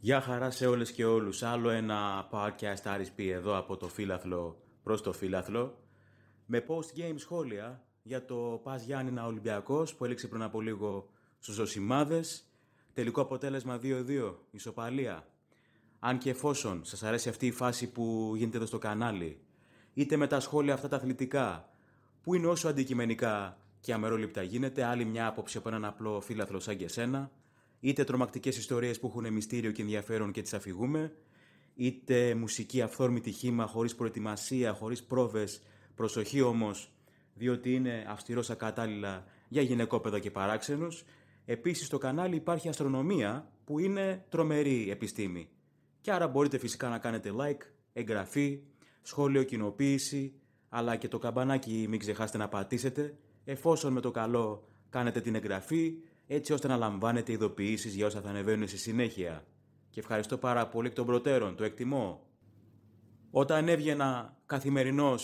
Γεια χαρά σε όλες και όλους. Άλλο ένα podcast RSP εδώ από το φύλαθλο προς το φύλαθλο. Με post-game σχόλια για το Πας Γιάννηνα Ολυμπιακός που έλεξε πριν από λίγο στους οσιμαδες τελικο Τελικό αποτέλεσμα 2-2, ισοπαλία. Αν και εφόσον σας αρέσει αυτή η φάση που γίνεται εδώ στο κανάλι, είτε με τα σχόλια αυτά τα αθλητικά, που είναι όσο αντικειμενικά και αμερόληπτα γίνεται, άλλη μια άποψη από έναν απλό φύλαθλο σαν και εσένα, είτε τρομακτικές ιστορίες που έχουν μυστήριο και ενδιαφέρον και τις αφηγούμε, είτε μουσική αυθόρμητη χήμα χωρίς προετοιμασία, χωρίς πρόβες, προσοχή όμως, διότι είναι αυστηρός ακατάλληλα για γυναικόπαιδα και παράξενους. Επίσης στο κανάλι υπάρχει αστρονομία που είναι τρομερή επιστήμη. Και άρα μπορείτε φυσικά να κάνετε like, εγγραφή, σχόλιο κοινοποίηση, αλλά και το καμπανάκι μην ξεχάσετε να πατήσετε, εφόσον με το καλό κάνετε την εγγραφή έτσι ώστε να λαμβάνετε ειδοποιήσεις για όσα θα ανεβαίνουν στη συνέχεια. Και ευχαριστώ πάρα πολύ εκ των προτέρων, το εκτιμώ. Όταν έβγαινα καθημερινώς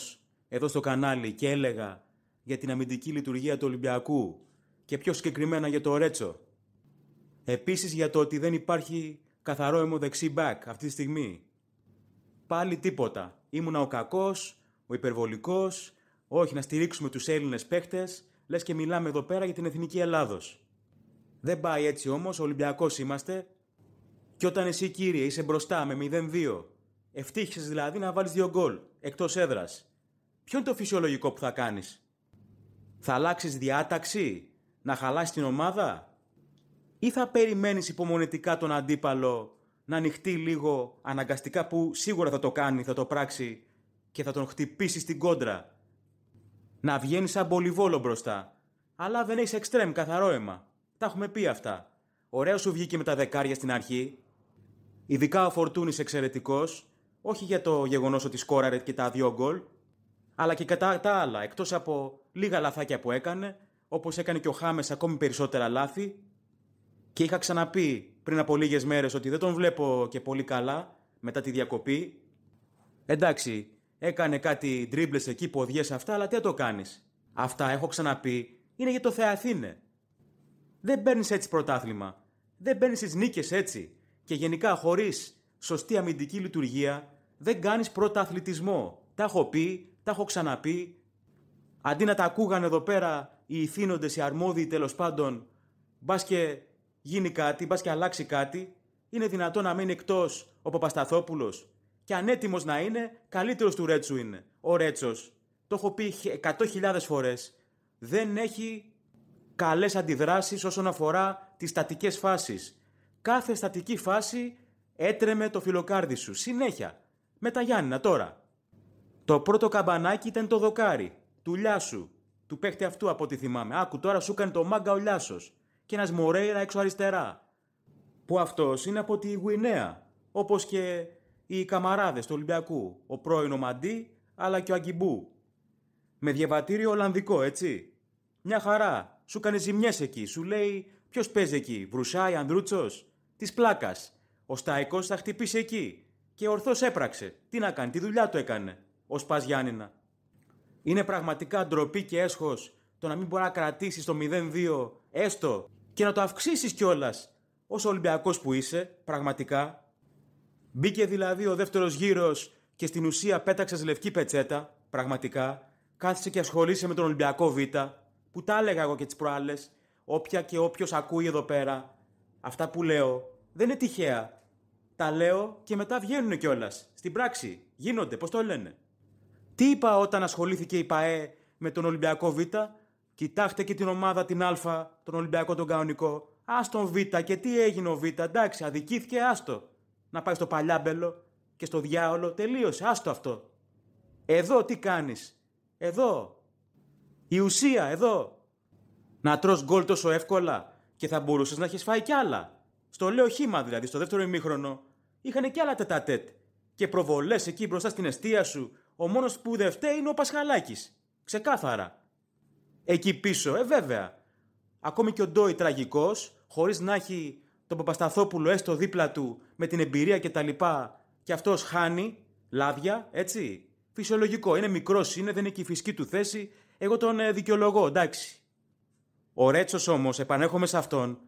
εδώ στο κανάλι και έλεγα για την αμυντική λειτουργία του Ολυμπιακού και πιο συγκεκριμένα για το Ρέτσο. Επίσης για το ότι δεν υπάρχει καθαρό αιμοδεξί back αυτή τη στιγμή. Πάλι τίποτα. Ήμουνα ο κακός, ο υπερβολικός, όχι να στηρίξουμε τους Έλληνες παίχτες, λες και μιλάμε εδώ πέρα για την Εθνική Ελλάδος. Δεν πάει έτσι όμως, Ολυμπιακός είμαστε. Και όταν εσύ κύριε είσαι μπροστά με 0-2, ευτύχησες δηλαδή να βάλεις δύο γκολ εκτός έδρας. Ποιο είναι το φυσιολογικό που θα κάνεις, Θα αλλάξεις διάταξη, να χαλάσεις την ομάδα, ή θα περιμένεις υπομονετικά τον αντίπαλο να ανοιχτεί λίγο αναγκαστικά που σίγουρα θα το κάνει, θα το πράξει και θα τον χτυπήσει στην κόντρα. Να βγαίνεις σαν πολυβόλο μπροστά, αλλά δεν έχεις εξτρέμ καθαρό αίμα. Τα έχουμε πει αυτά. Ωραίο σου βγήκε με τα δεκάρια στην αρχή. Ειδικά ο Φορτούνης εξαιρετικός. Όχι για το γεγονός ότι σκόραρε και τα δύο γκολ, αλλά και κατά τα άλλα. Εκτός από λίγα λαθάκια που έκανε, όπως έκανε και ο Χάμες ακόμη περισσότερα λάθη. Και είχα ξαναπεί πριν από λίγες μέρες ότι δεν τον βλέπω και πολύ καλά μετά τη διακοπή. Εντάξει, έκανε κάτι τρίμπλε εκεί, ποδιές αυτά, αλλά τι το κάνεις. Αυτά έχω ξαναπεί, είναι για το Θεαθήνε. Δεν παίρνει έτσι πρωτάθλημα. Δεν παίρνει τι νίκες έτσι. Και γενικά, χωρίς σωστή αμυντική λειτουργία, δεν κάνεις πρωταθλητισμό. Τα έχω πει, τα έχω ξαναπεί. Αντί να τα ακούγαν εδώ πέρα οι ηθήνοντες, οι αρμόδιοι τέλος πάντων, μπας και γίνει κάτι, μπας και αλλάξει κάτι, είναι δυνατό να μείνει εκτός ο Παπασταθόπουλος. Και έτοιμο να είναι, καλύτερος του Ρέτσου είναι. Ο Ρέτσος. Το έχω πει 100.000 φορές. Δεν έχει καλές αντιδράσεις όσον αφορά τις στατικές φάσεις. Κάθε στατική φάση έτρεμε το φιλοκάρδι σου, συνέχεια, με τα Γιάννηνα τώρα. Το πρώτο καμπανάκι ήταν το δοκάρι, του Λιάσου, του παίχτη αυτού από ό,τι θυμάμαι. Άκου τώρα σου έκανε το μάγκα ο Λιάσος και ένας Μορέιρα έξω αριστερά. Που αυτός είναι από τη Γουινέα, όπως και οι καμαράδες του Ολυμπιακού, ο πρώην μαντί, αλλά και ο Αγκιμπού. Με διαβατήριο Ολλανδικό, έτσι. Μια χαρά, σου κάνει ζημιές εκεί. Σου λέει ποιος παίζει εκεί. Βρουσάη, Ανδρούτσος. Της πλάκας. Ο Σταϊκός θα χτυπήσει εκεί. Και ορθώ έπραξε. Τι να κάνει, τη δουλειά του έκανε. Ο Γιάννηνα. Είναι πραγματικά ντροπή και έσχος το να μην μπορεί να κρατήσει το 0-2 έστω και να το αυξήσεις κιόλας. Ως Ολυμπιακός που είσαι, πραγματικά. Μπήκε δηλαδή ο δεύτερος γύρος και στην ουσία πέταξες λευκή πετσέτα, πραγματικά. Κάθισε και ασχολείσαι με τον Ολυμπιακό Β που τα έλεγα εγώ και τις προάλλες, όποια και όποιος ακούει εδώ πέρα, αυτά που λέω δεν είναι τυχαία. Τα λέω και μετά βγαίνουν κιόλας. Στην πράξη γίνονται, πώς το λένε. Τι είπα όταν ασχολήθηκε η ΠαΕ με τον Ολυμπιακό Β, κοιτάξτε και την ομάδα την Α, τον Ολυμπιακό τον κανονικό. Άστον Β και τι έγινε ο Β, εντάξει, αδικήθηκε, άστο. Να πάει στο παλιάμπελο και στο διάολο, τελείωσε, άστο αυτό. Εδώ τι κάνεις, Εδώ η ουσία εδώ. Να τρως γκολ τόσο εύκολα και θα μπορούσες να έχεις φάει κι άλλα. Στο λέω χήμα δηλαδή, στο δεύτερο ημίχρονο, είχαν κι άλλα τετατέτ. Και προβολές εκεί μπροστά στην αιστεία σου. Ο μόνος που δεν φταίει είναι ο Πασχαλάκης. Ξεκάθαρα. Εκεί πίσω, ε βέβαια. Ακόμη και ο Ντόι τραγικός, χωρίς να έχει τον Παπασταθόπουλο έστω δίπλα του με την εμπειρία κτλ. Και, τα λοιπά, και αυτός χάνει λάδια, έτσι. Φυσιολογικό. Είναι μικρός, είναι, δεν είναι και η φυσική του θέση, εγώ τον ε, δικαιολογώ, εντάξει. Ο Ρέτσος όμως, επανέρχομαι σε αυτόν,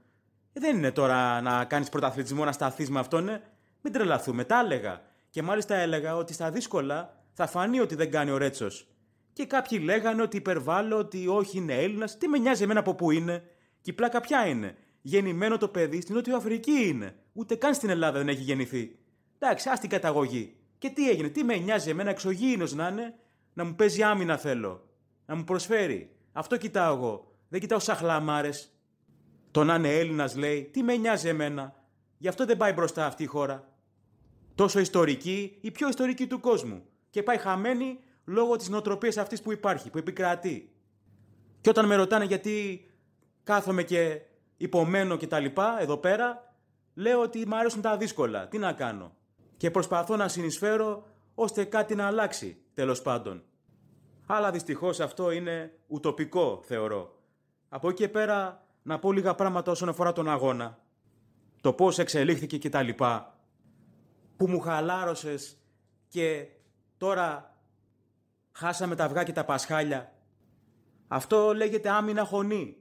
ε, δεν είναι τώρα να κάνεις πρωταθλητισμό, να σταθείς με αυτόν. Ε. Μην τρελαθούμε, τα έλεγα. Και μάλιστα έλεγα ότι στα δύσκολα θα φανεί ότι δεν κάνει ο Ρέτσος. Και κάποιοι λέγανε ότι υπερβάλλω, ότι όχι είναι Έλληνας. Τι με νοιάζει εμένα από πού είναι. Και η πλάκα ποια είναι. Γεννημένο το παιδί στην Νότια Αφρική είναι. Ούτε καν στην Ελλάδα δεν έχει γεννηθεί. Εντάξει, ας την καταγωγή. Και τι έγινε, τι με νοιάζει εμένα, εξωγήινος να είναι, να μου παίζει άμυνα θέλω να μου προσφέρει. Αυτό κοιτάω εγώ. Δεν κοιτάω χλαμάρες. Το να είναι Έλληνας λέει, τι με νοιάζει εμένα. Γι' αυτό δεν πάει μπροστά αυτή η χώρα. Τόσο ιστορική, η πιο ιστορική του κόσμου. Και πάει χαμένη λόγω της νοοτροπίας αυτής που υπάρχει, που επικρατεί. Και όταν με ρωτάνε γιατί κάθομαι και υπομένω και τα λοιπά εδώ πέρα, λέω ότι μου αρέσουν τα δύσκολα. Τι να κάνω. Και προσπαθώ να συνεισφέρω ώστε κάτι να αλλάξει, τέλος πάντων. Αλλά δυστυχώς αυτό είναι ουτοπικό, θεωρώ. Από εκεί και πέρα, να πω λίγα πράγματα όσον αφορά τον αγώνα. Το πώς εξελίχθηκε και τα λοιπά. Που μου χαλάρωσες και τώρα χάσαμε τα αυγά και τα πασχάλια. Αυτό λέγεται άμυνα χωνή.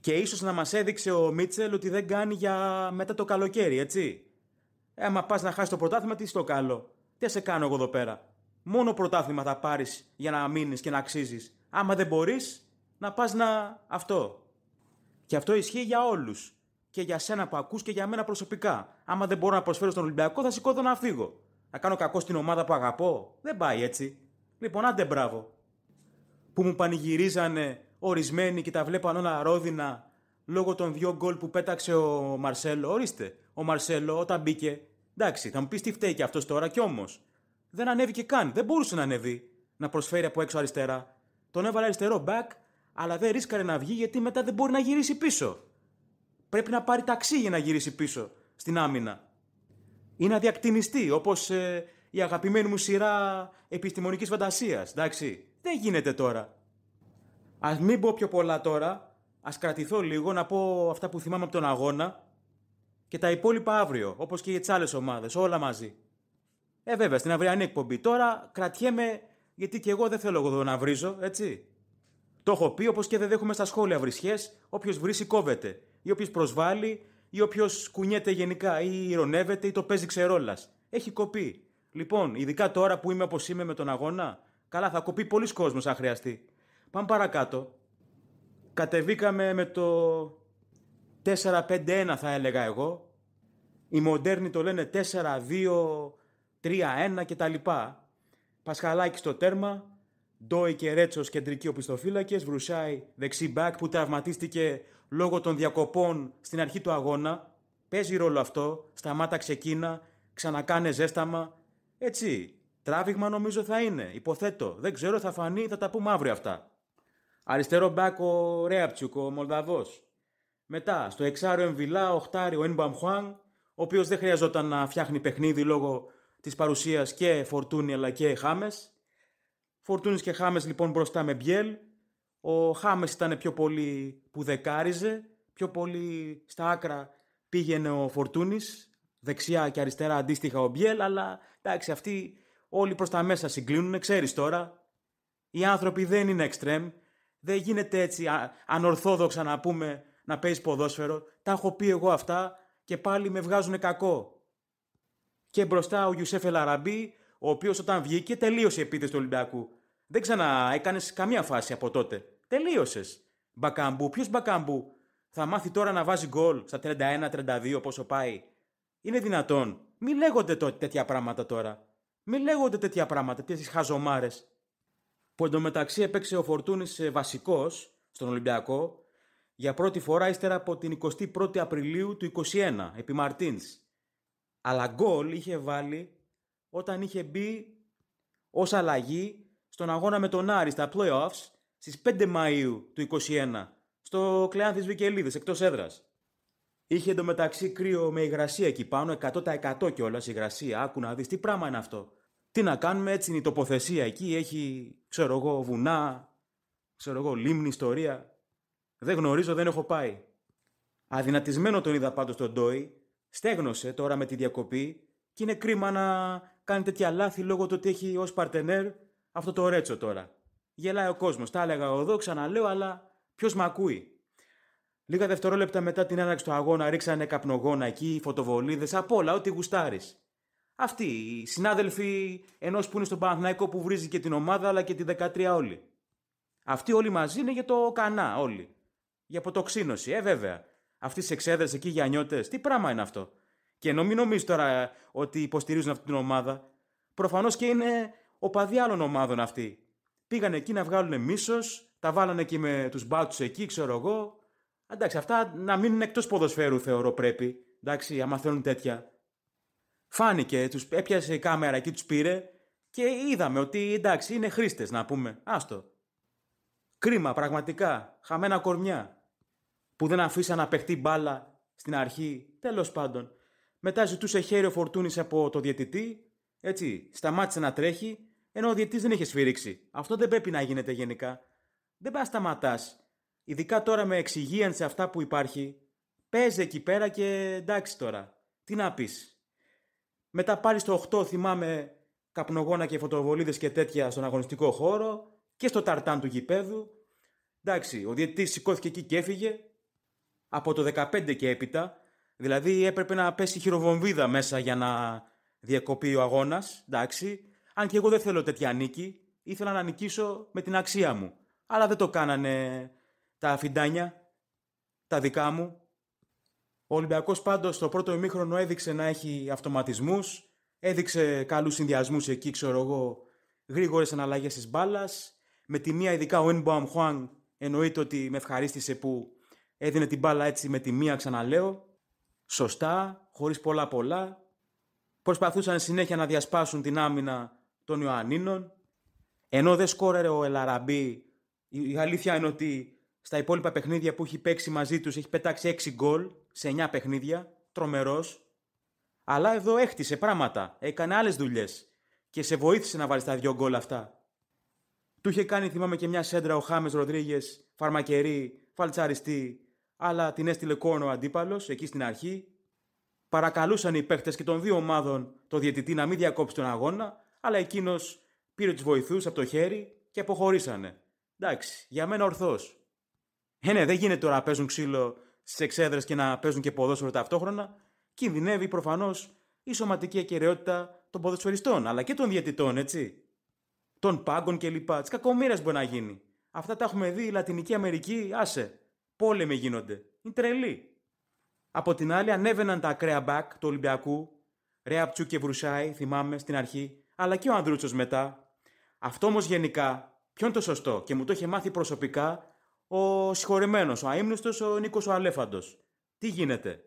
Και ίσως να μας έδειξε ο Μίτσελ ότι δεν κάνει για μετά το καλοκαίρι, έτσι. Έμα πας να χάσεις το πρωτάθλημα, τι στο καλό. Τι σε κάνω εγώ εδώ πέρα. Μόνο πρωτάθλημα θα πάρεις για να μείνεις και να αξίζεις. Άμα δεν μπορείς, να πας να αυτό. Και αυτό ισχύει για όλους. Και για σένα που ακούς και για μένα προσωπικά. Άμα δεν μπορώ να προσφέρω στον Ολυμπιακό, θα σηκώδω να φύγω. Να κάνω κακό στην ομάδα που αγαπώ. Δεν πάει έτσι. Λοιπόν, άντε μπράβο. Που μου πανηγυρίζανε ορισμένοι και τα βλέπαν όλα ρόδινα λόγω των δυο γκολ που πέταξε ο Μαρσέλο. Ορίστε, ο Μαρσέλο όταν μπήκε. Εντάξει, θα μου πεις τι φταίει και αυτός τώρα κι όμως δεν ανέβηκε καν. Δεν μπορούσε να ανέβει να προσφέρει από έξω αριστερά. Τον έβαλε αριστερό back, αλλά δεν ρίσκαρε να βγει γιατί μετά δεν μπορεί να γυρίσει πίσω. Πρέπει να πάρει ταξί για να γυρίσει πίσω στην άμυνα. Ή να διακτηνιστεί, όπως ε, η αγαπημένη μου σειρά επιστημονικής φαντασίας. Εντάξει, δεν γίνεται τώρα. Ας μην πω πιο πολλά τώρα. Ας κρατηθώ λίγο να πω αυτά που θυμάμαι από τον αγώνα και τα υπόλοιπα αύριο, όπως και για τι άλλε ομάδες, όλα μαζί. Ε, βέβαια, στην αυριανή εκπομπή τώρα κρατιέμαι, γιατί και εγώ δεν θέλω εδώ να βρίζω, έτσι. Το έχω πει, όπως και δεν δέχομαι στα σχόλια βρισχές, όποιος βρίσει κόβεται, ή όποιος προσβάλλει, ή όποιος κουνιέται γενικά, ή ηρωνεύεται, ή το παίζει ξερόλας. Έχει κοπεί. Λοιπόν, ειδικά τώρα που είμαι όπως είμαι με τον αγώνα, καλά, θα κοπεί πολλοί κόσμος αν χρειαστεί. Πάμε παρακάτω. Κατεβήκαμε με το 4-5-1 θα έλεγα εγώ. Οι μοντέρνοι το λένε 4-2 3-1 κτλ. Πασχαλάκι στο τέρμα, Ντόι και Ρέτσος κεντρικοί οπισθοφύλακες, Βρουσάι δεξί μπακ που τραυματίστηκε λόγω των διακοπών στην αρχή του αγώνα. Παίζει ρόλο αυτό, σταμάτα ξεκίνα, ξανακάνε ζέσταμα. Έτσι, τράβηγμα νομίζω θα είναι, υποθέτω. Δεν ξέρω, θα φανεί, θα τα πούμε αύριο αυτά. Αριστερό μπακ ο Ρέαπτσουκ, ο Μολδαβός. Μετά, στο εξάριο Εμβιλά, ο ο Ενμπαμ Χουάν, ο οποίος δεν χρειαζόταν να φτιάχνει παιχνίδι λόγω Της παρουσίας και Φορτούνη αλλά και χάμες. Φορτούνης και χάμες λοιπόν μπροστά με Μπιέλ. Ο Χάμες ήταν πιο πολύ που δεκάριζε, πιο πολύ στα άκρα πήγαινε ο φορτούνης, δεξιά και αριστερά αντίστοιχα ο Μπιέλ, αλλά εντάξει αυτοί όλοι προς τα μέσα συγκλίνουν, ξέρεις τώρα. Οι άνθρωποι δεν είναι εξτρέμ, δεν γίνεται έτσι ανορθόδοξα να πούμε να παίζει ποδόσφαιρο. Τα έχω πει εγώ αυτά και πάλι με βγάζουν κακό και μπροστά ο Γιουσέφ Ελαραμπή, ο οποίος όταν βγήκε τελείωσε η επίθεση του Ολυμπιακού. Δεν ξανά καμία φάση από τότε. Τελείωσες. Μπακαμπού, ποιος μπακαμπού. Θα μάθει τώρα να βάζει γκολ στα 31-32 πόσο πάει. Είναι δυνατόν. Μη λέγονται τότε τέτοια πράγματα τώρα. Μη λέγονται τέτοια πράγματα, τέτοιες χαζομάρες. Που εντωμεταξύ έπαιξε ο Φορτούνης ε, βασικός στον Ολυμπιακό για πρώτη φορά ύστερα από την 21η Απριλίου του 2021 επί Μαρτίνς. Αλλά γκολ είχε βάλει όταν είχε μπει ως αλλαγή στον αγώνα με τον Άρη στα playoffs στις 5 Μαΐου του 2021 στο Κλεάνθης Βικελίδης εκτός έδρας. Είχε εντωμεταξύ κρύο με υγρασία εκεί πάνω, 100% κιόλας υγρασία. Άκου να δεις τι πράγμα είναι αυτό. Τι να κάνουμε, έτσι είναι η τοποθεσία εκεί. Έχει, ξέρω εγώ, βουνά, ξέρω εγώ, λίμνη, ιστορία. Δεν γνωρίζω, δεν έχω πάει. Αδυνατισμένο τον είδα πάντως τον Ντόι Στέγνωσε τώρα με τη διακοπή και είναι κρίμα να κάνει τέτοια λάθη λόγω του ότι έχει ως παρτενέρ αυτό το ρέτσο τώρα. Γελάει ο κόσμος. Τα έλεγα εδώ, ξαναλέω, αλλά ποιος με ακούει. Λίγα δευτερόλεπτα μετά την έναρξη του αγώνα ρίξανε καπνογόνα εκεί, φωτοβολίδες, απ' όλα, ό,τι γουστάρεις. Αυτοί οι συνάδελφοι ενός που είναι στον Παναθναϊκό που βρίζει και την ομάδα αλλά και τη 13 όλοι. Αυτοί όλοι μαζί είναι για το κανά όλοι. Για αποτοξίνωση, ε βέβαια αυτή τη εξέδρα εκεί για νιώτες. Τι πράγμα είναι αυτό. Και ενώ μην νομίζεις τώρα ε, ότι υποστηρίζουν αυτή την ομάδα. Προφανώς και είναι οπαδοί άλλων ομάδων αυτοί. Πήγαν εκεί να βγάλουν μίσος, τα βάλανε εκεί με τους μπάτσους εκεί, ξέρω εγώ. Εντάξει, αυτά να μείνουν εκτός ποδοσφαίρου θεωρώ πρέπει. Εντάξει, άμα θέλουν τέτοια. Φάνηκε, τους έπιασε η κάμερα εκεί, τους πήρε και είδαμε ότι εντάξει είναι χρήστες να πούμε. Άστο. Κρίμα, πραγματικά. Χαμένα κορμιά που δεν αφήσαν να παιχτεί μπάλα στην αρχή. Τέλος πάντων. Μετά ζητούσε χέρι ο Φορτούνης από το διαιτητή. Έτσι, σταμάτησε να τρέχει, ενώ ο διαιτητής δεν είχε σφυρίξει. Αυτό δεν πρέπει να γίνεται γενικά. Δεν πας σταματάς. Ειδικά τώρα με σε αυτά που υπάρχει. Παίζει εκεί πέρα και εντάξει τώρα. Τι να πεις. Μετά πάλι στο 8 θυμάμαι καπνογόνα και φωτοβολίδες και τέτοια στον αγωνιστικό χώρο και στο ταρτάν του γηπέδου. Εντάξει, ο διαιτητής σηκώθηκε εκεί και έφυγε από το 15 και έπειτα. Δηλαδή έπρεπε να πέσει χειροβομβίδα μέσα για να διακοπεί ο αγώνας. Εντάξει. Αν και εγώ δεν θέλω τέτοια νίκη, ήθελα να νικήσω με την αξία μου. Αλλά δεν το κάνανε τα αφιντάνια, τα δικά μου. Ο Ολυμπιακός πάντως το πρώτο ημίχρονο έδειξε να έχει αυτοματισμούς, έδειξε καλούς συνδυασμούς εκεί, ξέρω εγώ, γρήγορες αναλλαγέ της μπάλας. Με τη μία, ειδικά ο Ινμπαμ Χουάν εννοείται ότι με ευχαρίστησε που Έδινε την μπάλα έτσι με τη μία, ξαναλέω. Σωστά, χωρίς πολλά-πολλά. Προσπαθούσαν συνέχεια να διασπάσουν την άμυνα των Ιωαννίνων. Ενώ δεν σκόρερε ο Ελαραμπή, η αλήθεια είναι ότι στα υπόλοιπα παιχνίδια που έχει παίξει μαζί τους έχει πετάξει 6 γκολ σε 9 παιχνίδια. Τρομερός. Αλλά εδώ έχτισε πράγματα. Έκανε άλλες δουλειές. Και σε βοήθησε να βάλει τα δύο γκολ αυτά. Του είχε κάνει, θυμάμαι, και μια σέντρα ο Χάμες Ροδρίγε, φαρμακερή, φαλτσαριστή, αλλά την έστειλε κόνο ο αντίπαλος εκεί στην αρχή. Παρακαλούσαν οι παίχτε και των δύο ομάδων το διαιτητή να μην διακόψει τον αγώνα, αλλά εκείνος πήρε τους βοηθούς από το χέρι και αποχωρήσανε. Εντάξει, για μένα ορθώς. Ε, ναι, δεν γίνεται τώρα να παίζουν ξύλο στις εξέδρες και να παίζουν και ποδόσφαιρο ταυτόχρονα. Κινδυνεύει προφανώς η σωματική ακαιρεότητα των ποδοσφαιριστών, αλλά και των διαιτητών, έτσι. Των πάγκων κλπ. Της κακομοίρας μπορεί να γίνει. Αυτά τα έχουμε δει η Λατινική Αμερική, άσε πόλεμοι γίνονται. Είναι τρελή. Από την άλλη, ανέβαιναν τα ακραία μπακ του Ολυμπιακού, Ρέαπτσου και Βρουσάη, θυμάμαι στην αρχή, αλλά και ο Ανδρούτσος μετά. Αυτό όμως γενικά, ποιο είναι το σωστό και μου το είχε μάθει προσωπικά ο συγχωρεμένος, ο αίμνητο, ο Νίκος ο Αλέφαντος. Τι γίνεται.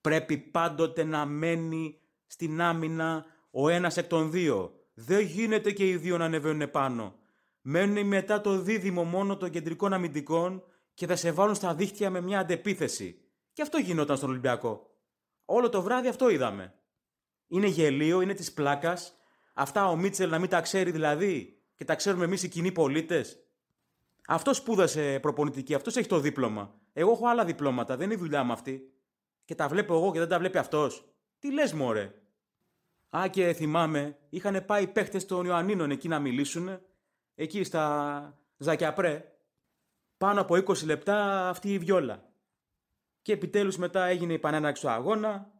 Πρέπει πάντοτε να μένει στην άμυνα ο ένας εκ των δύο. Δεν γίνεται και οι δύο να ανεβαίνουν πάνω. Μένει μετά το δίδυμο μόνο των κεντρικών αμυντικών και θα σε βάλουν στα δίχτυα με μια αντεπίθεση. Και αυτό γινόταν στον Ολυμπιακό. Όλο το βράδυ αυτό είδαμε. Είναι γελίο, είναι της πλάκας. Αυτά ο Μίτσελ να μην τα ξέρει δηλαδή και τα ξέρουμε εμείς οι κοινοί πολίτες. Αυτό σπούδασε προπονητική, αυτός έχει το δίπλωμα. Εγώ έχω άλλα διπλώματα, δεν είναι η δουλειά μου αυτή. Και τα βλέπω εγώ και δεν τα βλέπει αυτός. Τι λες, μωρέ. Α, και θυμάμαι, είχαν πάει οι παίχτε των Ιωαννίνων εκεί να μιλήσουν, εκεί στα Ζακιαπρέ, πάνω από 20 λεπτά αυτή η βιόλα. Και επιτέλους μετά έγινε η πανέναξη του αγώνα.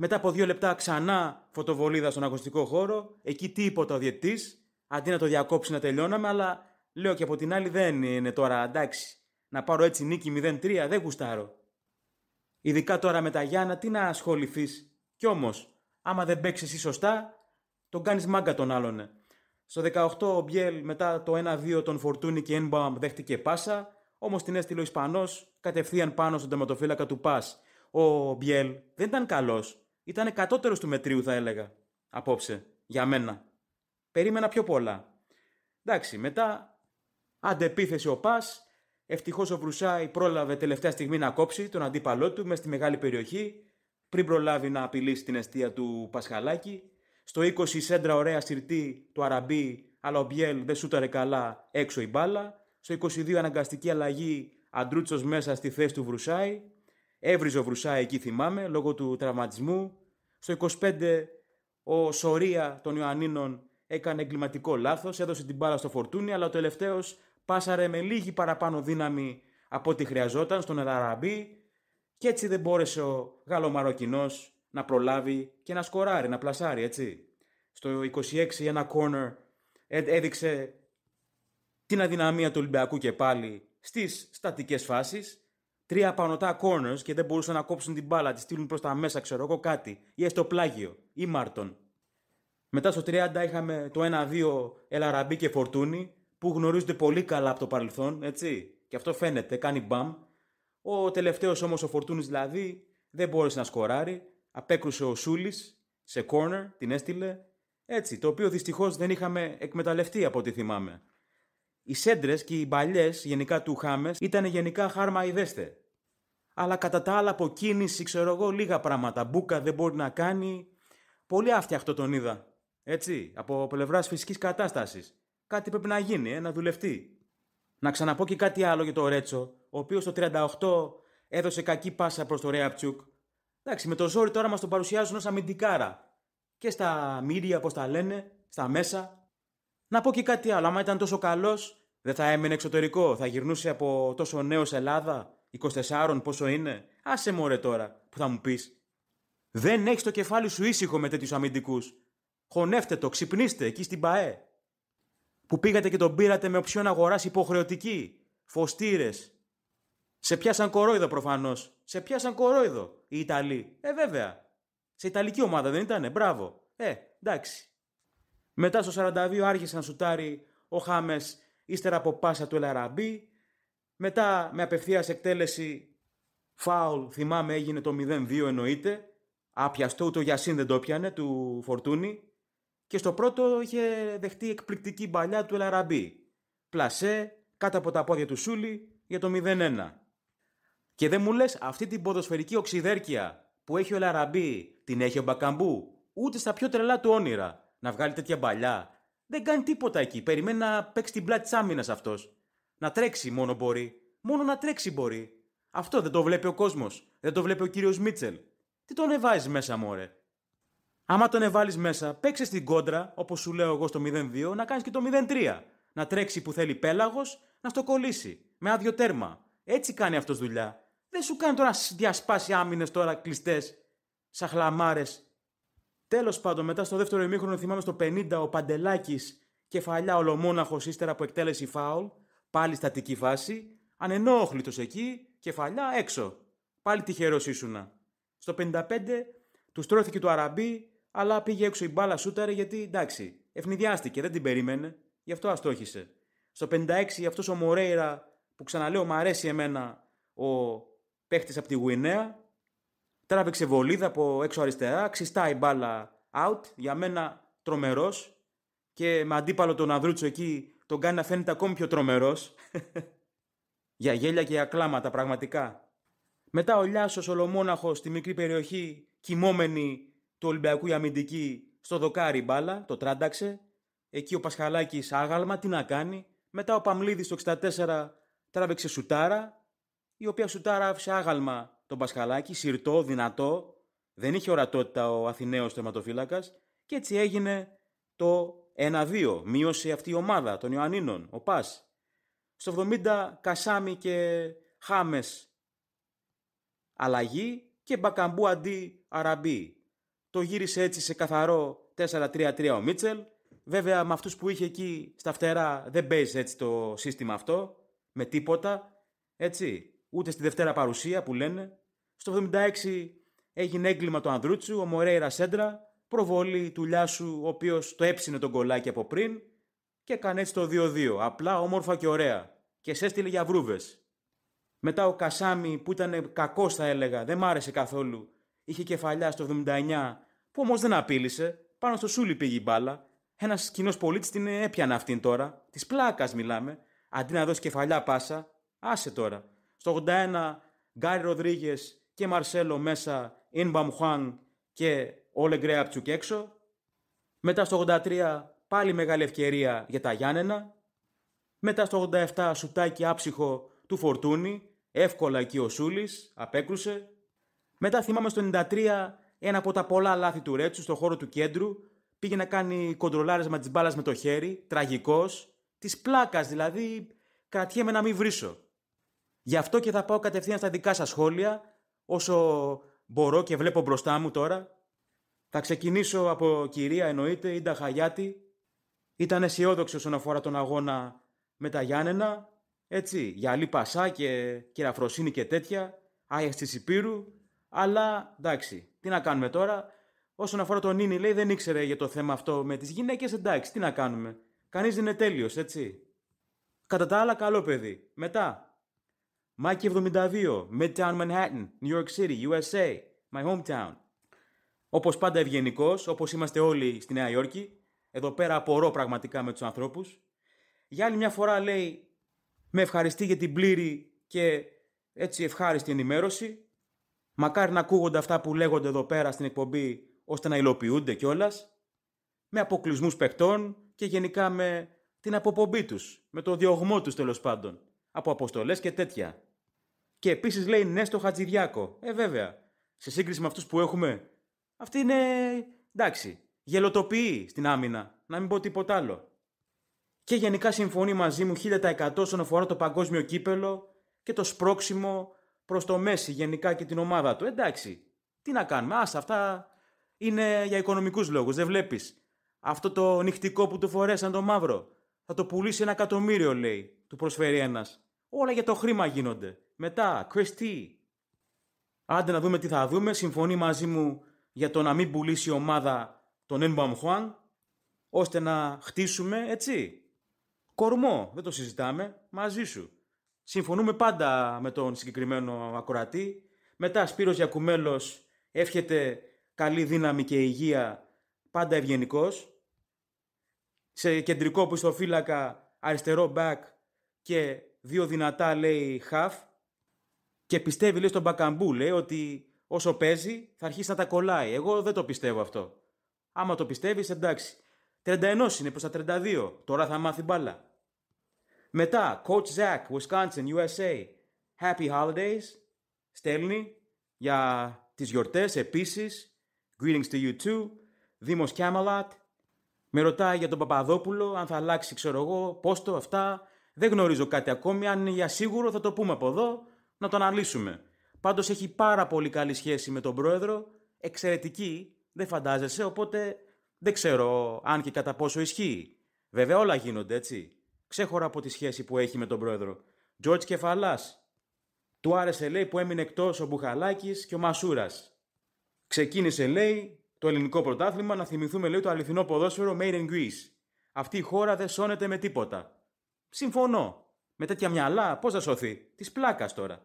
Μετά από δύο λεπτά ξανά φωτοβολίδα στον ακουστικό χώρο. Εκεί τίποτα ο διετής. Αντί να το διακόψει να τελειώναμε, αλλά λέω και από την άλλη δεν είναι τώρα εντάξει. Να πάρω έτσι νίκη 0-3 δεν γουστάρω. Ειδικά τώρα με τα Γιάννα τι να ασχοληθείς. Κι όμως, άμα δεν παίξεις εσύ σωστά, τον κάνεις μάγκα τον άλλον. Στο 18 ο Μπιέλ μετά το 1-2 των Φορτούνι και Ένμπαμ δέχτηκε πάσα, όμως την έστειλε ο Ισπανός κατευθείαν πάνω στον τερματοφύλακα του Πας. Ο Μπιέλ δεν ήταν καλός, ήταν κατώτερος του μετρίου θα έλεγα απόψε, για μένα. Περίμενα πιο πολλά. Εντάξει, μετά αντεπίθεση ο Πας, Ευτυχώς ο Βρουσάη πρόλαβε τελευταία στιγμή να κόψει τον αντίπαλό του μες στη μεγάλη περιοχή, πριν προλάβει να απειλήσει την αιστεία του Πασχαλάκη. Στο 20 η σέντρα ωραία στηρτή του Αραμπί, αλλά ο Μπιέλ δεν σούταρε καλά έξω η μπάλα. Στο 22 αναγκαστική αλλαγή Αντρούτσος μέσα στη θέση του Βρουσάη. Έβριζε ο Βρουσάη εκεί θυμάμαι λόγω του τραυματισμού. Στο 25 ο Σωρία των Ιωαννίνων έκανε εγκληματικό λάθος, έδωσε την μπάλα στο φορτούνι, αλλά ο τελευταίος πάσαρε με λίγη παραπάνω δύναμη από ό,τι χρειαζόταν στον Αραμπί και έτσι δεν μπόρεσε ο Γαλλομαροκινός να προλάβει και να σκοράρει, να πλασάρει, έτσι. Στο 26 ένα corner ε, έδειξε την αδυναμία του Ολυμπιακού και πάλι στις στατικές φάσεις. Τρία πανωτά corners και δεν μπορούσαν να κόψουν την μπάλα, τη στείλουν προς τα μέσα, ξέρω εγώ κάτι. Ή έστω πλάγιο, ή Μάρτον. Μετά στο 30 είχαμε το 1-2 Ελαραμπή και Φορτούνη που γνωρίζονται πολύ καλά από το παρελθόν, έτσι. Και αυτό φαίνεται, κάνει μπαμ. Ο τελευταίος όμως ο Φορτούνης δηλαδή δεν μπόρεσε να σκοράρει απέκρουσε ο Σούλης σε corner, την έστειλε. Έτσι, το οποίο δυστυχώς δεν είχαμε εκμεταλλευτεί από ό,τι θυμάμαι. Οι σέντρες και οι παλιέ γενικά του Χάμες ήταν γενικά χάρμα ιδέστε. Αλλά κατά τα άλλα από κίνηση ξέρω εγώ λίγα πράγματα. Μπούκα δεν μπορεί να κάνει. Πολύ άφτιαχτο τον είδα. Έτσι, από πλευράς φυσικής κατάστασης. Κάτι πρέπει να γίνει, ε, να δουλευτεί. Να ξαναπώ και κάτι άλλο για το Ρέτσο, ο οποίος το 38 έδωσε κακή πάσα προς το Ρέαπτσουκ Εντάξει, με το ζόρι τώρα μας τον παρουσιάζουν ως αμυντικάρα. Και στα μύρια, όπω τα λένε, στα μέσα. Να πω και κάτι άλλο. Άμα ήταν τόσο καλός, δεν θα έμενε εξωτερικό. Θα γυρνούσε από τόσο νέος Ελλάδα, 24 πόσο είναι. Άσε μωρέ τώρα, που θα μου πεις. Δεν έχεις το κεφάλι σου ήσυχο με τέτοιους αμυντικούς. Χωνεύτε το, ξυπνήστε εκεί στην ΠαΕ. Που πήγατε και τον πήρατε με οψιόν αγοράς υποχρεωτική. Φωστήρες, σε πιάσαν κορόιδο προφανώς. Σε πιάσαν κορόιδο οι Ιταλοί. Ε, βέβαια. Σε Ιταλική ομάδα δεν ήταν, μπράβο. Ε, εντάξει. Μετά στο 42 άρχισε να σουτάρει ο Χάμες ύστερα από πάσα του Ελαραμπή. Μετά με απευθείας εκτέλεση φάουλ, θυμάμαι, έγινε το 0-2 εννοείται. Άπιαστο, ούτε ο Γιασίν δεν το πιανε του Φορτούνη. Και στο πρώτο είχε δεχτεί εκπληκτική μπαλιά του Ελαραμπή. Πλασέ, κάτω από τα πόδια του Σούλη για το 0 και δεν μου λες αυτή την ποδοσφαιρική οξυδέρκεια που έχει ο Λαραμπή, την έχει ο Μπακαμπού, ούτε στα πιο τρελά του όνειρα να βγάλει τέτοια παλιά. Δεν κάνει τίποτα εκεί. Περιμένει να παίξει την πλάτη της άμυνας αυτός. Να τρέξει μόνο μπορεί. Μόνο να τρέξει μπορεί. Αυτό δεν το βλέπει ο κόσμος. Δεν το βλέπει ο κύριος Μίτσελ. Τι τον εβάζεις μέσα, μωρέ. Άμα τον εβάλεις μέσα, παίξε στην κόντρα, όπως σου λέω εγώ στο 0-2, να κάνεις και το 0-3. Να τρέξει που θέλει πέλαγος, να στο κολλήσει. Με άδειο τέρμα. Έτσι κάνει αυτός δουλειά. Δεν σου κάνει τώρα να διασπάσει άμυνες τώρα κλειστές, σαν χλαμάρες. Τέλος πάντων, μετά στο δεύτερο ημίχρονο, θυμάμαι στο 50 ο Παντελάκης, κεφαλιά ολομόναχος ύστερα από εκτέλεση φάουλ, πάλι στατική φάση, ανενόχλητος εκεί, κεφαλιά έξω. Πάλι τυχερός ήσουνα. Στο 55 του στρώθηκε το αραμπί, αλλά πήγε έξω η μπάλα σούταρε γιατί εντάξει, ευνηδιάστηκε, δεν την περίμενε, γι' αυτό αστόχησε. Στο 56 αυτός ο Μορέιρα, που ξαναλέω μου αρέσει εμένα, ο παίχτης από τη Γουινέα. Τράβηξε βολίδα από έξω αριστερά. Ξιστά μπάλα out. Για μένα τρομερός. Και με αντίπαλο τον Αδρούτσο εκεί τον κάνει να φαίνεται ακόμη πιο τρομερός. για γέλια και για κλάματα, πραγματικά. Μετά ο Λιάσος Ολομόναχο στη μικρή περιοχή, κοιμόμενη του Ολυμπιακού η στο δοκάρι μπάλα, το τράνταξε. Εκεί ο Πασχαλάκης άγαλμα, τι να κάνει. Μετά ο Παμλίδης στο 64 τράβηξε σουτάρα η οποία σουτάραψε άφησε άγαλμα τον Πασχαλάκη, σιρτό, δυνατό, δεν είχε ορατότητα ο Αθηναίος τερματοφύλακας και έτσι έγινε το 1-2. Μείωσε αυτή η ομάδα των Ιωαννίνων, ο Πας. Στο 70 Κασάμι και χάμες αλλαγή και Μπακαμπού αντί Αραμπί. Το γύρισε έτσι σε καθαρό 4-3-3 ο Μίτσελ. Βέβαια με αυτούς που είχε εκεί στα φτερά δεν παίζει έτσι το σύστημα αυτό, με τίποτα, έτσι ούτε στη Δευτέρα Παρουσία που λένε. Στο 76 έγινε έγκλημα του Ανδρούτσου, ο Μωρέιρα Σέντρα, προβολή του Λιάσου, ο οποίος το έψινε τον κολάκι από πριν και έκανε έτσι το 2-2. Απλά, όμορφα και ωραία. Και σε έστειλε για βρούβες. Μετά ο Κασάμι που ήταν κακός, θα έλεγα, δεν μ' άρεσε καθόλου. Είχε κεφαλιά στο 79, που όμως δεν απείλησε. Πάνω στο σούλι πήγε η μπάλα. Ένας κοινός πολίτης την έπιανε αυτήν τώρα. Της πλάκας μιλάμε. Αντί να δώσει κεφαλιά πάσα, άσε τώρα. Στο 81 Γκάρι Ροδρίγες και Μαρσέλο μέσα, Ινμπαμ Χουάν και Όλε Γκρέαπτσουκ έξω. Μετά στο 83 πάλι μεγάλη ευκαιρία για τα Γιάννενα. Μετά στο 87 σουτάκι άψυχο του Φορτούνη, εύκολα εκεί ο Σούλης, απέκρουσε. Μετά θυμάμαι στο 93 ένα από τα πολλά λάθη του Ρέτσου στο χώρο του κέντρου, πήγε να κάνει κοντρολάρισμα της μπάλας με το χέρι, τραγικός, της πλάκας, δηλαδή, κρατιέμαι να μην βρίσω. Γι' αυτό και θα πάω κατευθείαν στα δικά σας σχόλια, όσο μπορώ και βλέπω μπροστά μου τώρα. Θα ξεκινήσω από κυρία εννοείται, Ιντα Χαγιάτη. Ήταν αισιόδοξη όσον αφορά τον αγώνα με τα Γιάννενα, έτσι, για πασά και κυραφροσύνη και τέτοια, άγια τη Υπήρου, αλλά εντάξει, τι να κάνουμε τώρα. Όσον αφορά τον Νίνι, λέει δεν ήξερε για το θέμα αυτό με τις γυναίκες, εντάξει, τι να κάνουμε. Κανείς δεν είναι τέλειος, έτσι. Κατά τα άλλα, καλό παιδί. Μετά, Μάκη 72, Midtown Manhattan, New York City, USA, my hometown. Όπως πάντα ευγενικός, όπως είμαστε όλοι στη Νέα Υόρκη. Εδώ πέρα απορώ πραγματικά με τους ανθρώπους. Για άλλη μια φορά λέει, με ευχαριστεί για την πλήρη και έτσι ευχάριστη ενημέρωση. Μακάρι να ακούγονται αυτά που λέγονται εδώ πέρα στην εκπομπή, ώστε να υλοποιούνται κιόλας. Με αποκλεισμούς παιχτών και γενικά με την αποπομπή τους, με το διωγμό τους τέλος πάντων, από αποστολές και τέτοια. Και επίσης λέει ναι στο Χατζηδιάκο. Ε, βέβαια. Σε σύγκριση με αυτούς που έχουμε, αυτή είναι. εντάξει. Γελοτοποιεί στην άμυνα. Να μην πω τίποτα άλλο. Και γενικά συμφωνεί μαζί μου 1000% όσον αφορά το παγκόσμιο κύπελο και το σπρόξιμο προς το Μέση γενικά και την ομάδα του. Εντάξει. Τι να κάνουμε. Ας, αυτά είναι για οικονομικούς λόγους. Δεν βλέπεις. Αυτό το νυχτικό που του φορέσαν το μαύρο. Θα το πουλήσει ένα εκατομμύριο, λέει. Του προσφέρει ένας. Όλα για το χρήμα γίνονται. Μετά, Chris Άντε να δούμε τι θα δούμε. Συμφωνεί μαζί μου για το να μην πουλήσει η ομάδα τον Ενμπαμ Χουάν, ώστε να χτίσουμε, έτσι. Κορμό, δεν το συζητάμε, μαζί σου. Συμφωνούμε πάντα με τον συγκεκριμένο ακροατή. Μετά Σπύρος Γιακουμέλος εύχεται καλή δύναμη και υγεία, πάντα ευγενικός. Σε κεντρικό που στο φύλακα αριστερό back και δύο δυνατά λέει half, και πιστεύει λέει στον Μπακαμπού, λέει ότι όσο παίζει θα αρχίσει να τα κολλάει. Εγώ δεν το πιστεύω αυτό. Άμα το πιστεύεις, εντάξει. 31 είναι προς τα 32. Τώρα θα μάθει μπάλα. Μετά, Coach Zach, Wisconsin, USA. Happy holidays. Στέλνει για τις γιορτές επίσης. Greetings to you too. Δήμος Camelot Με ρωτάει για τον Παπαδόπουλο, αν θα αλλάξει, ξέρω εγώ, πώς το, αυτά. Δεν γνωρίζω κάτι ακόμη. Αν είναι για σίγουρο θα το πούμε από εδώ να το αναλύσουμε. Πάντως έχει πάρα πολύ καλή σχέση με τον πρόεδρο, εξαιρετική, δεν φαντάζεσαι, οπότε δεν ξέρω αν και κατά πόσο ισχύει. Βέβαια όλα γίνονται έτσι. Ξέχωρα από τη σχέση που έχει με τον πρόεδρο. Τζορτ Κεφαλάς. Του άρεσε, λέει, που έμεινε εκτός ο Μπουχαλάκης και ο Μασούρας. Ξεκίνησε, λέει, το ελληνικό πρωτάθλημα να θυμηθούμε, λέει, το αληθινό ποδόσφαιρο Made in Greece. Αυτή η χώρα δεν σώνεται με τίποτα. Συμφωνώ. Με τέτοια μυαλά, πώς θα σωθεί. Της πλάκας τώρα.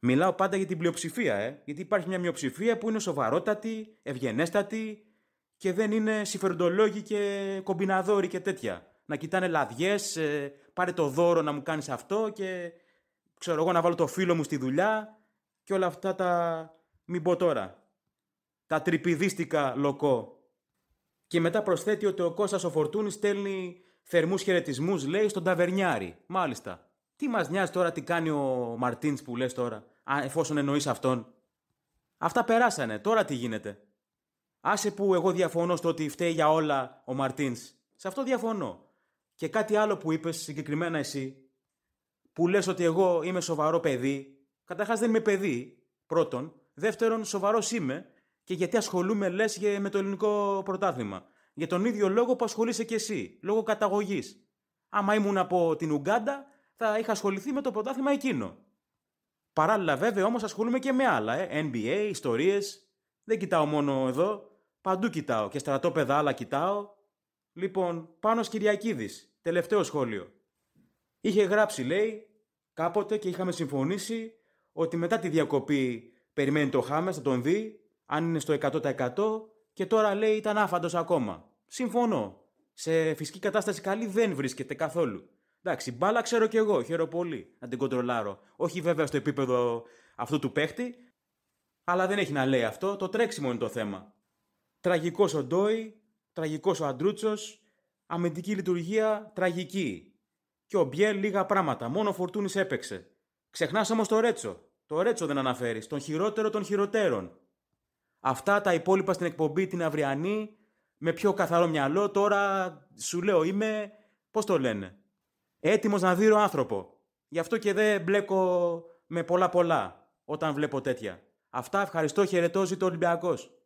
Μιλάω πάντα για την πλειοψηφία, ε. Γιατί υπάρχει μια μειοψηφία που είναι σοβαρότατη, ευγενέστατη και δεν είναι συμφεροντολόγοι και κομπιναδόροι και τέτοια. Να κοιτάνε λαδιές, ε, πάρε το δώρο να μου κάνεις αυτό και ξέρω εγώ να βάλω το φίλο μου στη δουλειά και όλα αυτά τα. Μην πω τώρα. Τα τρυπηδίστικα λοκό. Και μετά προσθέτει ότι ο Κώστας ο Φορτούνης στέλνει Θερμούς χαιρετισμούς, λέει, στον Ταβερνιάρη. Μάλιστα. Τι μας νοιάζει τώρα τι κάνει ο Μαρτίν που λες τώρα, εφόσον εννοείς αυτόν. Αυτά περάσανε. Τώρα τι γίνεται. Άσε που εγώ διαφωνώ στο ότι φταίει για όλα ο Μαρτίν. Σε αυτό διαφωνώ. Και κάτι άλλο που είπες συγκεκριμένα εσύ, που λες ότι εγώ είμαι σοβαρό παιδί. Καταρχάς δεν είμαι παιδί, πρώτον. Δεύτερον, σοβαρός είμαι. Και γιατί ασχολούμαι, λες, με το ελληνικό πρωτάθλημα. Για τον ίδιο λόγο που ασχολείσαι και εσύ, λόγω καταγωγής. Άμα ήμουν από την Ουγγάντα, θα είχα ασχοληθεί με το πρωτάθλημα εκείνο. Παράλληλα, βέβαια, όμως ασχολούμαι και με άλλα. Ε. NBA, ιστορίες. Δεν κοιτάω μόνο εδώ. Παντού κοιτάω. Και στρατόπεδα άλλα κοιτάω. Λοιπόν, πάνω Κυριακίδης. Τελευταίο σχόλιο. Είχε γράψει, λέει, κάποτε και είχαμε συμφωνήσει ότι μετά τη διακοπή περιμένει το Χάμες, θα τον δει, αν είναι στο 100% και τώρα λέει ήταν άφαντος ακόμα. Συμφωνώ. Σε φυσική κατάσταση καλή δεν βρίσκεται καθόλου. Εντάξει, μπάλα ξέρω κι εγώ, χαίρομαι πολύ να την κοντρολάρω. Όχι βέβαια στο επίπεδο αυτού του παίχτη, αλλά δεν έχει να λέει αυτό, το τρέξιμο είναι το θέμα. Τραγικός ο Ντόι, τραγικός ο Αντρούτσος, αμυντική λειτουργία τραγική. Και ο Μπιέλ λίγα πράγματα, μόνο φορτούνης έπαιξε. Ξεχνάς όμως το Ρέτσο. Το Ρέτσο δεν αναφέρεις, τον χειρότερο των χειροτέρων. Αυτά τα υπόλοιπα στην εκπομπή την αυριανή με πιο καθαρό μυαλό, τώρα σου λέω είμαι, πώς το λένε, έτοιμος να δύρω άνθρωπο. Γι' αυτό και δεν μπλέκω με πολλά πολλά όταν βλέπω τέτοια. Αυτά ευχαριστώ, χαιρετώ, ζήτω Ολυμπιακός.